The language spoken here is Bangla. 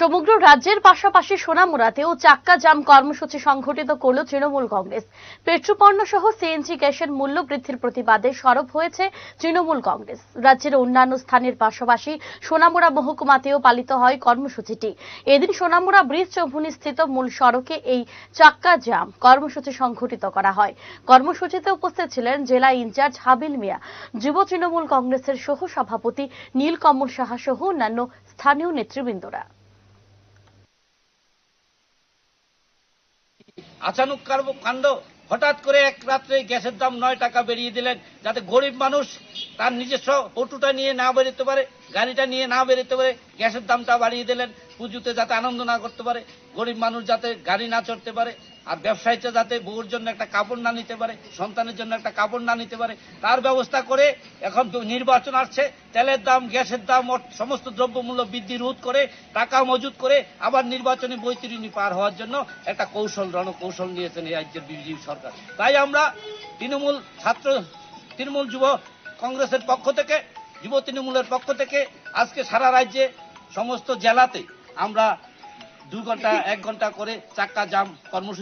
সমগ্র রাজ্যের পাশাপাশি সোনামুড়াতেও চাক্কা জাম কর্মসূচি সংঘটিত করল তৃণমূল কংগ্রেস পেট্রোপণ্য সহ সিএনজি গ্যাসের মূল্য বৃদ্ধির প্রতিবাদে সরব হয়েছে তৃণমূল কংগ্রেস রাজ্যের অন্যান্য স্থানের পাশাপাশি সোনামুড়া মহকুমাতেও পালিত হয় কর্মসূচিটি এদিন সোনামুড়া ব্রিজ চৌভুনি স্থিত মূল সড়কে এই চাক্কা জাম কর্মসূচি সংঘটিত করা হয় কর্মসূচিতে উপস্থিত ছিলেন জেলা ইনচার্জ হাবিল মিয়া যুব তৃণমূল কংগ্রেসের সহ সভাপতি নীলকমল সাহা সহ অন্যান্য স্থানীয় নেতৃবৃন্দরা আচানুক কাণ্ড হঠাৎ করে এক রাত্রে গ্যাসের দাম নয় টাকা বেরিয়ে দিলেন যাতে গরিব মানুষ তার নিজস্ব অটুটা নিয়ে না বেরোতে পারে গাড়িটা নিয়ে না বেরোতে পারে গ্যাসের দামটা বাড়িয়ে দিলেন পুজোতে যাতে আনন্দ না করতে পারে গরিব মানুষ যাতে গাড়ি না চড়তে পারে আর ব্যবসায়ীটা যাতে বউর জন্য একটা কাপড় না নিতে পারে সন্তানের জন্য একটা কাপড় না নিতে পারে তার ব্যবস্থা করে এখন তো নির্বাচন আসছে তেলের দাম গ্যাসের দাম সমস্ত দ্রব্যমূল্য বৃদ্ধি রোধ করে টাকা মজুত করে আবার নির্বাচনী বৈতরণী পার হওয়ার জন্য একটা কৌশল রণকৌশল নিয়েছেন এই রাজ্যের বিজেপি সরকার তাই আমরা তৃণমূল ছাত্র তৃণমূল যুব কংগ্রেসের পক্ষ থেকে যুব তৃণমূলের পক্ষ থেকে আজকে সারা রাজ্যে সমস্ত জেলাতে আমরা দু ঘন্টা এক ঘন্টা করে চাক্কা জাম কর্মসূচি